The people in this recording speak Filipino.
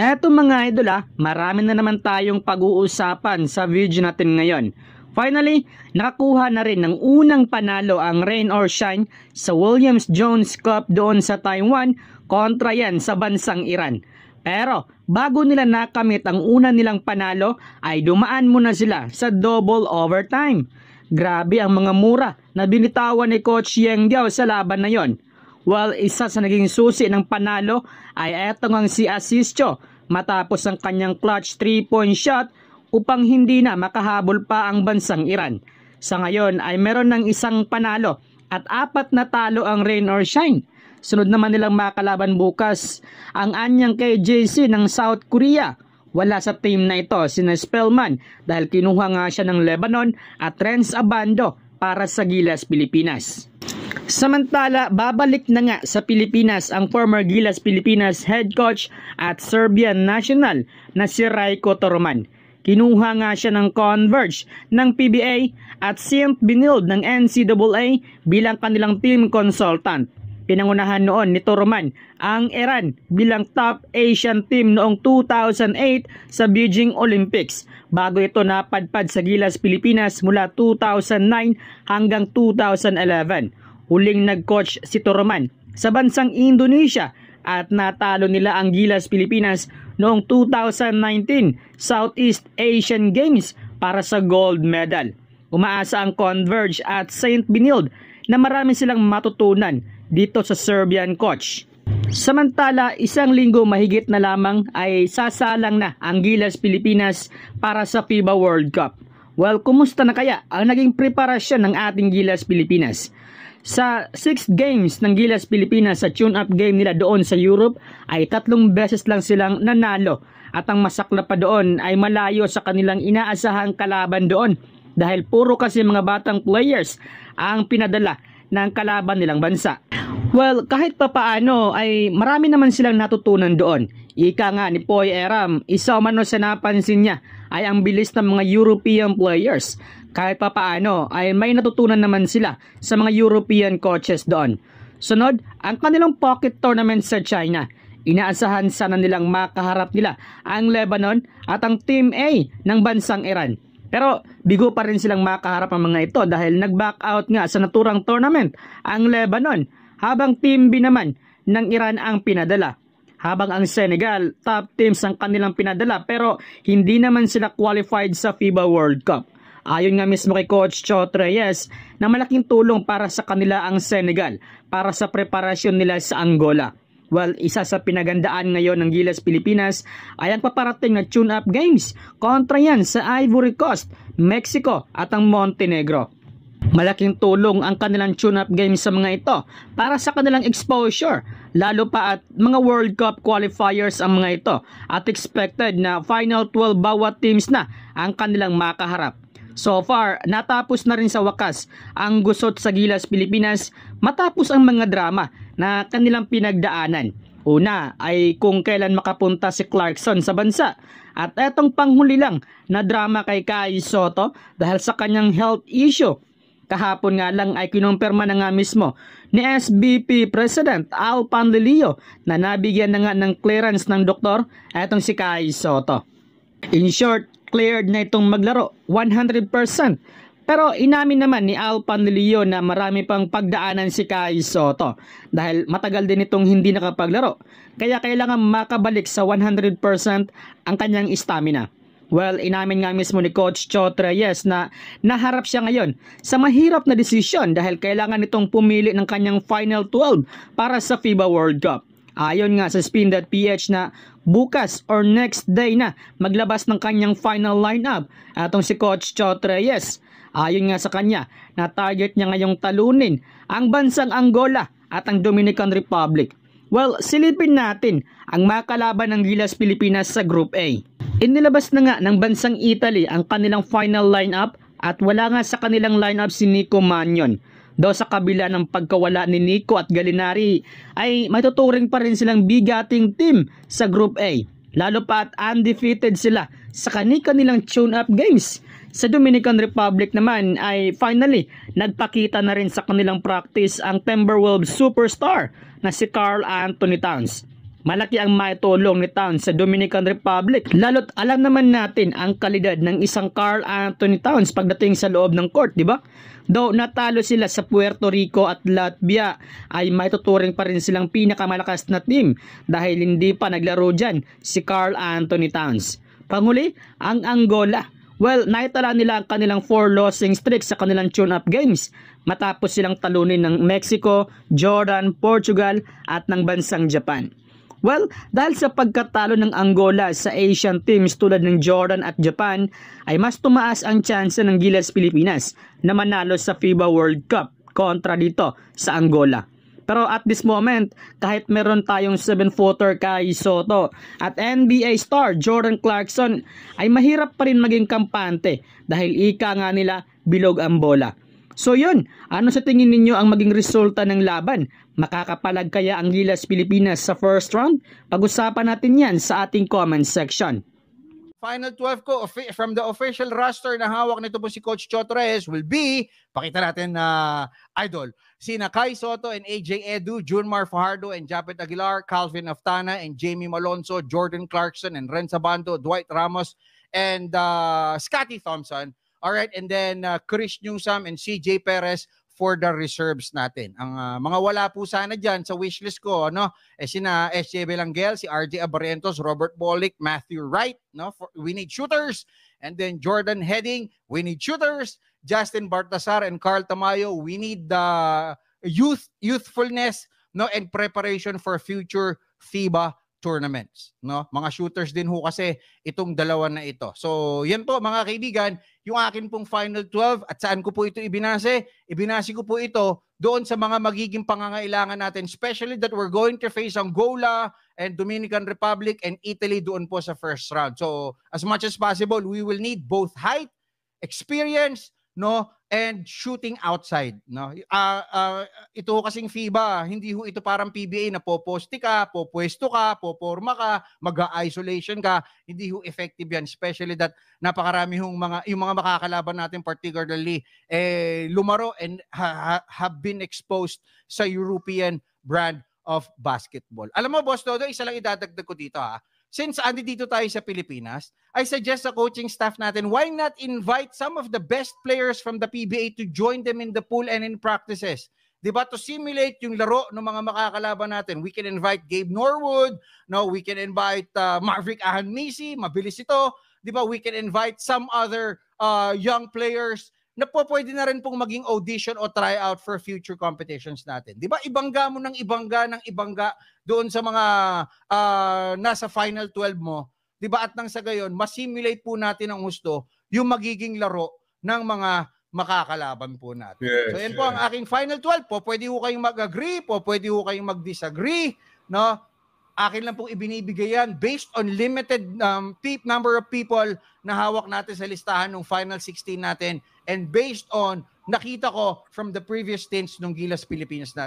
Eto mga idol ah, marami na naman tayong pag-uusapan sa video natin ngayon. Finally, nakakuha na rin ng unang panalo ang Rain or Shine sa Williams Jones Cup doon sa Taiwan kontra yan sa bansang Iran. Pero bago nila nakamit ang una nilang panalo ay dumaan muna sila sa double overtime. Grabe ang mga mura na binitawan ni Coach Yeng Diao sa laban na yon. Well, isa sa naging susi ng panalo ay eto ngang si Asisio matapos ang kanyang clutch 3-point shot upang hindi na makahabol pa ang bansang Iran. Sa ngayon ay meron ng isang panalo at apat na talo ang rain or shine. Sunod naman nilang makalaban bukas ang anyang kay JC ng South Korea. Wala sa team na ito si Spellman dahil kinuha nga siya ng Lebanon at Renz Abando para sa Gilas, Pilipinas. Samantala, babalik na nga sa Pilipinas ang former Gilas Pilipinas head coach at Serbian national na si Raiko Toroman. Kinuha nga siya ng Converge ng PBA at St. Binild ng NCAA bilang kanilang team consultant. Pinangunahan noon ni Toroman ang Iran bilang top Asian team noong 2008 sa Beijing Olympics bago ito napadpad sa Gilas Pilipinas mula 2009 hanggang 2011 huling nag-coach si Turman sa bansang Indonesia at natalo nila ang Gilas Pilipinas noong 2019 Southeast Asian Games para sa gold medal. Umaasa ang Converge at St. Binild na marami silang matutunan dito sa Serbian coach. Samantala, isang linggo mahigit na lamang ay sasalang na ang Gilas Pilipinas para sa FIBA World Cup. Well, kumusta na kaya ang naging preparasyon ng ating Gilas Pilipinas? Sa 6 games ng Gilas Pilipinas sa tune-up game nila doon sa Europe ay tatlong beses lang silang nanalo at ang masakla pa doon ay malayo sa kanilang inaasahang kalaban doon dahil puro kasi mga batang players ang pinadala ng kalaban nilang bansa. Well, kahit papaano ay marami naman silang natutunan doon. Ika nga ni Poy Eram, isa mano sa napansin niya ay ang bilis ng mga European players. Kahit pa paano ay may natutunan naman sila sa mga European coaches doon. Sunod, ang kanilang pocket tournament sa China. Inaasahan sana nilang makaharap nila ang Lebanon at ang Team A ng bansang Iran. Pero bigo pa rin silang makaharap ang mga ito dahil nag-back out nga sa naturang tournament ang Lebanon habang Team B naman ng Iran ang pinadala habang ang Senegal top teams ang kanilang pinadala pero hindi naman sila qualified sa FIBA World Cup. Ayon nga mismo kay Coach Chot Reyes na malaking tulong para sa kanila ang Senegal para sa preparasyon nila sa Angola. Well, isa sa pinagandaan ngayon ng Gilas Pilipinas ay ang paparating na tune-up games kontra yan sa Ivory Coast, Mexico at ang Montenegro. Malaking tulong ang kanilang tune-up game sa mga ito para sa kanilang exposure, lalo pa at mga World Cup qualifiers ang mga ito at expected na Final 12 bawat teams na ang kanilang makaharap. So far, natapos na rin sa wakas ang gusot sa Gilas Pilipinas matapos ang mga drama na kanilang pinagdaanan. Una ay kung kailan makapunta si Clarkson sa bansa. At etong panghuli lang na drama kay Kai Soto dahil sa kanyang health issue Kahapon nga lang ay kinumpirma na nga mismo ni SBP President Al Panlilio na nabigyan na nga ng clearance ng doktor etong si Kai Soto. In short, cleared na itong maglaro 100%. Pero inamin naman ni Al Panlilio na marami pang pagdaanan si Kai Soto dahil matagal din itong hindi nakapaglaro. Kaya kailangan makabalik sa 100% ang kanyang stamina. Well, inamin nga mismo ni Coach Chot Reyes na naharap siya ngayon sa mahirap na desisyon dahil kailangan nitong pumili ng kanyang Final 12 para sa FIBA World Cup. Ayon nga sa spin.ph na bukas or next day na maglabas ng kanyang final lineup atong si Coach Chot Reyes. Ayon nga sa kanya na target niya ngayong talunin ang bansang Angola at ang Dominican Republic. Well, silipin natin ang makalaban ng Gilas Pilipinas sa Group A. Inilabas na nga ng bansang Italy ang kanilang final lineup at wala nga sa kanilang lineup si Nico Mannion. Daw sa kabila ng pagkawala ni Nico at Galinari ay matuturing pa rin silang bigating team sa Group A. Lalo pa at undefeated sila sa kanilang tune-up games. Sa Dominican Republic naman ay finally nagpakita na rin sa kanilang practice ang Timberwolves superstar na si Carl Anthony Towns. Malaki ang maitulong ni Towns sa Dominican Republic. Lalo't alam naman natin ang kalidad ng isang Carl Anthony Towns pagdating sa loob ng court, di ba? Though natalo sila sa Puerto Rico at Latvia, ay maituturing pa rin silang pinakamalakas na team dahil hindi pa naglaro dyan si Carl Anthony Towns. Panguli, ang Angola. Well, naitala nila ang kanilang 4 losing streak sa kanilang tune-up games matapos silang talunin ng Mexico, Jordan, Portugal at ng bansang Japan. Well, dahil sa pagkatalo ng Angola sa Asian teams tulad ng Jordan at Japan, ay mas tumaas ang tsansa ng Gilas Pilipinas na manalo sa FIBA World Cup kontra dito sa Angola. Pero at this moment, kahit meron tayong 7-footer kay Soto at NBA star Jordan Clarkson ay mahirap pa rin maging kampante dahil ika nga nila bilog ang bola. So yun, ano sa tingin ninyo ang maging resulta ng laban? Makakapalag kaya ang Gilas Pilipinas sa first round? Pag-usapan natin yan sa ating comment section. Final 12 ko from the official roster na hawak nito po si Coach Chot Reyes will be, pakita natin na uh, idol, sina Kai Soto and AJ Edu, Junmar Fajardo and Japet Aguilar, Calvin Aftana and Jamie Malonzo, Jordan Clarkson and Renzo Bando, Dwight Ramos and uh, Scotty Thompson All right, and then uh, Chris Newsam and CJ Perez for the reserves natin. Ang uh, mga wala po sana diyan sa wishlist ko, ano, eh na SJ Belanguel, si RJ Abarrientos, Robert Bolick, Matthew Wright, no, for, we need shooters. And then Jordan Heading, we need shooters. Justin Bartasar and Carl Tamayo, we need the uh, youth youthfulness no and preparation for future FIBA tournaments. No? Mga shooters din ho kasi itong dalawa na ito. So, yan po mga kaibigan, yung akin pong Final 12 at saan ko po ito ibinase? Ibinase ko po ito doon sa mga magiging pangangailangan natin, especially that we're going to face Angola and Dominican Republic and Italy doon po sa first round. So, as much as possible, we will need both height, experience, no and shooting outside no uh, uh, ito kasing FIBA hindi ho ito parang PBA na poposte ka popuesto ka poporma ka mag-isolation ka hindi ho effective yan especially that napakarami hong mga yung mga makakalaban natin particularly eh lumaro and ha, ha, have been exposed sa European brand of basketball alam mo boss Dodo isa lang idadagdag ko dito ha since andi dito tayo sa Pilipinas, I suggest sa coaching staff natin, why not invite some of the best players from the PBA to join them in the pool and in practices? 'Di ba? To simulate yung laro ng mga makakalaban natin. We can invite Gabe Norwood, no, we can invite uh, Maverick Ahanmisi, mabilis ito. 'Di ba? We can invite some other uh, young players na po pwede na rin pong maging audition o tryout for future competitions natin. 'Di ba? Ibangga mo ng ibangga ng ibangga doon sa mga uh, nasa final 12 mo, 'di ba? At nang sa gayon, masimulate po natin ang gusto yung magiging laro ng mga makakalaban po natin. Yes, so yan yes. po ang aking final 12 po. Pwede ho kayong mag-agree po, pwede ho kayong mag-disagree, no? Akin lang pong ibinibigay yan based on limited um, number of people na hawak natin sa listahan ng final 16 natin and based on nakita ko from the previous stints ng Gilas Pilipinas natin.